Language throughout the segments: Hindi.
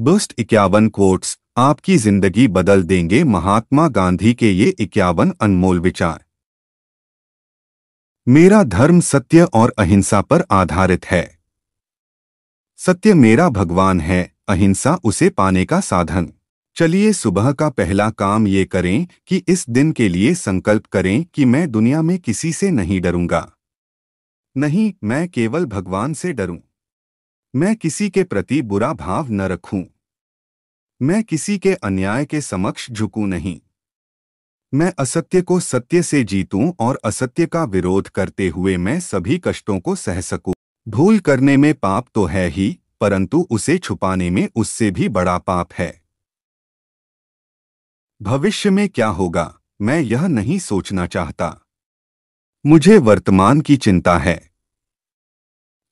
बुस्ट इक्यावन कोट्स आपकी जिंदगी बदल देंगे महात्मा गांधी के ये इक्यावन अनमोल विचार मेरा धर्म सत्य और अहिंसा पर आधारित है सत्य मेरा भगवान है अहिंसा उसे पाने का साधन चलिए सुबह का पहला काम ये करें कि इस दिन के लिए संकल्प करें कि मैं दुनिया में किसी से नहीं डरूंगा नहीं मैं केवल भगवान से डरूं मैं किसी के प्रति बुरा भाव न रखूं मैं किसी के अन्याय के समक्ष झुकूं नहीं मैं असत्य को सत्य से जीतूं और असत्य का विरोध करते हुए मैं सभी कष्टों को सह सकूं भूल करने में पाप तो है ही परंतु उसे छुपाने में उससे भी बड़ा पाप है भविष्य में क्या होगा मैं यह नहीं सोचना चाहता मुझे वर्तमान की चिंता है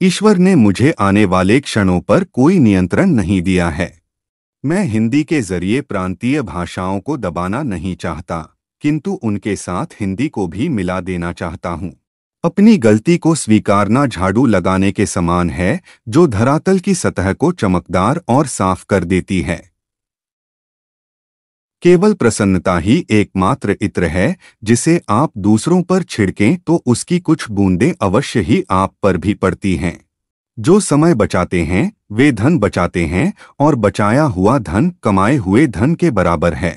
ईश्वर ने मुझे आने वाले क्षणों पर कोई नियंत्रण नहीं दिया है मैं हिंदी के जरिए प्रांतीय भाषाओं को दबाना नहीं चाहता किंतु उनके साथ हिंदी को भी मिला देना चाहता हूँ अपनी गलती को स्वीकारना झाड़ू लगाने के समान है जो धरातल की सतह को चमकदार और साफ कर देती है केवल प्रसन्नता ही एकमात्र इत्र है जिसे आप दूसरों पर छिड़कें तो उसकी कुछ बूंदें अवश्य ही आप पर भी पड़ती हैं जो समय बचाते हैं वे धन बचाते हैं और बचाया हुआ धन कमाए हुए धन के बराबर है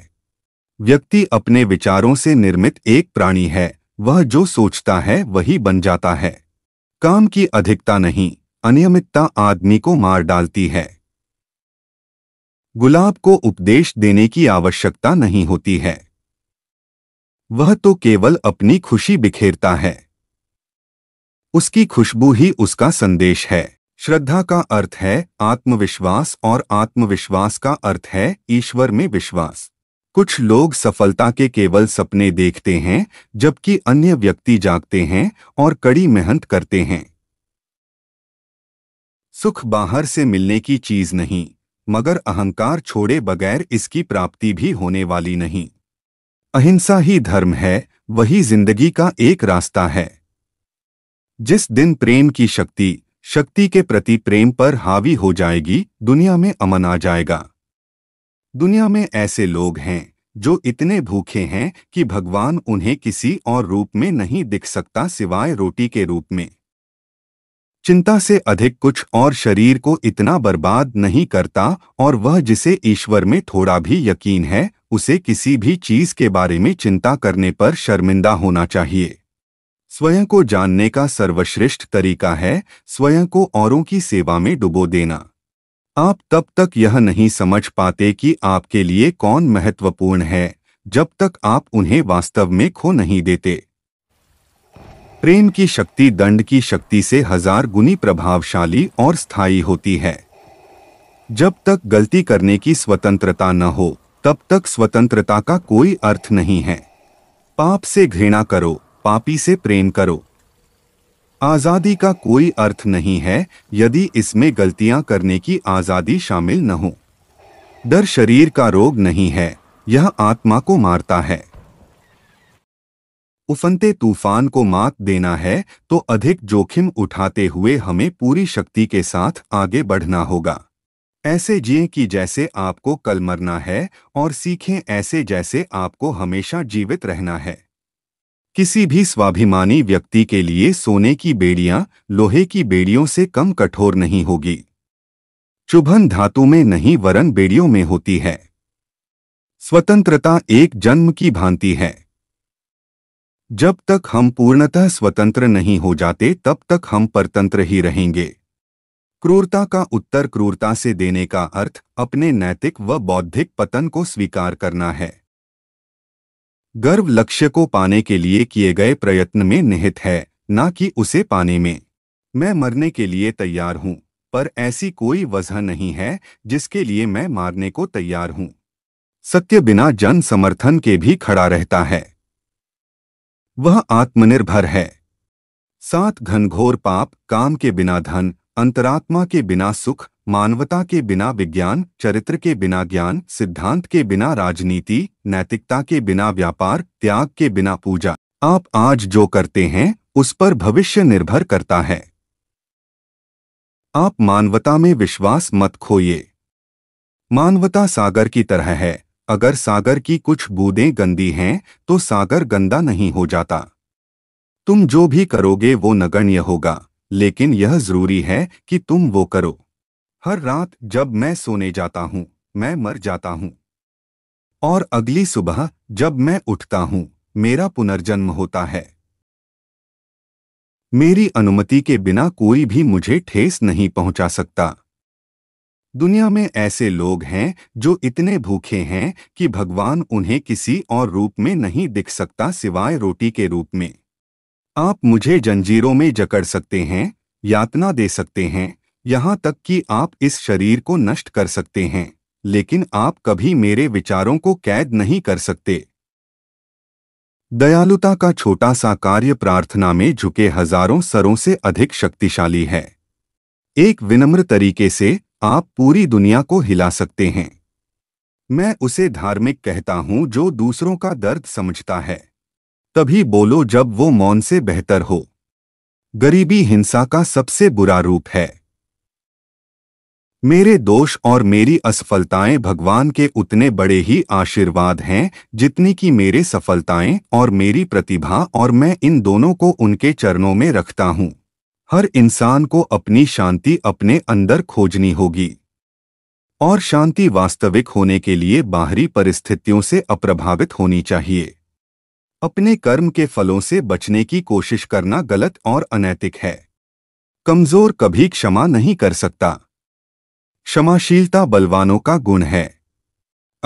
व्यक्ति अपने विचारों से निर्मित एक प्राणी है वह जो सोचता है वही बन जाता है काम की अधिकता नहीं अनियमितता आदमी को मार डालती है गुलाब को उपदेश देने की आवश्यकता नहीं होती है वह तो केवल अपनी खुशी बिखेरता है उसकी खुशबू ही उसका संदेश है श्रद्धा का अर्थ है आत्मविश्वास और आत्मविश्वास का अर्थ है ईश्वर में विश्वास कुछ लोग सफलता के केवल सपने देखते हैं जबकि अन्य व्यक्ति जागते हैं और कड़ी मेहनत करते हैं सुख बाहर से मिलने की चीज नहीं मगर अहंकार छोड़े बगैर इसकी प्राप्ति भी होने वाली नहीं अहिंसा ही धर्म है वही जिंदगी का एक रास्ता है जिस दिन प्रेम की शक्ति शक्ति के प्रति प्रेम पर हावी हो जाएगी दुनिया में अमन आ जाएगा दुनिया में ऐसे लोग हैं जो इतने भूखे हैं कि भगवान उन्हें किसी और रूप में नहीं दिख सकता सिवाय रोटी के रूप में चिंता से अधिक कुछ और शरीर को इतना बर्बाद नहीं करता और वह जिसे ईश्वर में थोड़ा भी यकीन है उसे किसी भी चीज के बारे में चिंता करने पर शर्मिंदा होना चाहिए स्वयं को जानने का सर्वश्रेष्ठ तरीका है स्वयं को औरों की सेवा में डुबो देना आप तब तक यह नहीं समझ पाते कि आपके लिए कौन महत्वपूर्ण है जब तक आप उन्हें वास्तव में खो नहीं देते प्रेम की शक्ति दंड की शक्ति से हजार गुनी प्रभावशाली और स्थायी होती है जब तक गलती करने की स्वतंत्रता न हो तब तक स्वतंत्रता का कोई अर्थ नहीं है पाप से घृणा करो पापी से प्रेम करो आज़ादी का कोई अर्थ नहीं है यदि इसमें गलतियां करने की आज़ादी शामिल न हो डर शरीर का रोग नहीं है यह आत्मा को मारता है उफनते तूफान को मात देना है तो अधिक जोखिम उठाते हुए हमें पूरी शक्ति के साथ आगे बढ़ना होगा ऐसे जिए कि जैसे आपको कल मरना है और सीखें ऐसे जैसे आपको हमेशा जीवित रहना है किसी भी स्वाभिमानी व्यक्ति के लिए सोने की बेड़ियां लोहे की बेड़ियों से कम कठोर नहीं होगी चुभन धातु में नहीं वरन बेड़ियों में होती है स्वतंत्रता एक जन्म की भांति है जब तक हम पूर्णतः स्वतंत्र नहीं हो जाते तब तक हम परतंत्र ही रहेंगे क्रूरता का उत्तर क्रूरता से देने का अर्थ अपने नैतिक व बौद्धिक पतन को स्वीकार करना है गर्व लक्ष्य को पाने के लिए किए गए प्रयत्न में निहित है न कि उसे पाने में मैं मरने के लिए तैयार हूँ पर ऐसी कोई वजह नहीं है जिसके लिए मैं मारने को तैयार हूँ सत्य बिना जन समर्थन के भी खड़ा रहता है वह आत्मनिर्भर है सात घनघोर पाप काम के बिना धन अंतरात्मा के बिना सुख मानवता के बिना विज्ञान चरित्र के बिना ज्ञान सिद्धांत के बिना राजनीति नैतिकता के बिना व्यापार त्याग के बिना पूजा आप आज जो करते हैं उस पर भविष्य निर्भर करता है आप मानवता में विश्वास मत खोइए मानवता सागर की तरह है अगर सागर की कुछ बूंदें गंदी हैं तो सागर गंदा नहीं हो जाता तुम जो भी करोगे वो नगण्य होगा लेकिन यह जरूरी है कि तुम वो करो हर रात जब मैं सोने जाता हूं मैं मर जाता हूं और अगली सुबह जब मैं उठता हूं मेरा पुनर्जन्म होता है मेरी अनुमति के बिना कोई भी मुझे ठेस नहीं पहुंचा सकता दुनिया में ऐसे लोग हैं जो इतने भूखे हैं कि भगवान उन्हें किसी और रूप में नहीं दिख सकता सिवाय रोटी के रूप में आप मुझे जंजीरों में जकड़ सकते हैं यातना दे सकते हैं यहाँ तक कि आप इस शरीर को नष्ट कर सकते हैं लेकिन आप कभी मेरे विचारों को कैद नहीं कर सकते दयालुता का छोटा सा कार्य प्रार्थना में झुके हजारों सरों से अधिक शक्तिशाली है एक विनम्र तरीके से आप पूरी दुनिया को हिला सकते हैं मैं उसे धार्मिक कहता हूं जो दूसरों का दर्द समझता है तभी बोलो जब वो मौन से बेहतर हो गरीबी हिंसा का सबसे बुरा रूप है मेरे दोष और मेरी असफलताएं भगवान के उतने बड़े ही आशीर्वाद हैं जितनी कि मेरे सफलताएं और मेरी प्रतिभा और मैं इन दोनों को उनके चरणों में रखता हूं हर इंसान को अपनी शांति अपने अंदर खोजनी होगी और शांति वास्तविक होने के लिए बाहरी परिस्थितियों से अप्रभावित होनी चाहिए अपने कर्म के फलों से बचने की कोशिश करना गलत और अनैतिक है कमजोर कभी क्षमा नहीं कर सकता क्षमाशीलता बलवानों का गुण है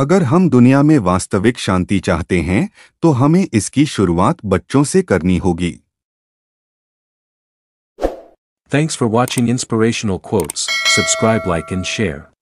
अगर हम दुनिया में वास्तविक शांति चाहते हैं तो हमें इसकी शुरुआत बच्चों से करनी होगी thanks for watching inspirational quotes. Subscribe like and share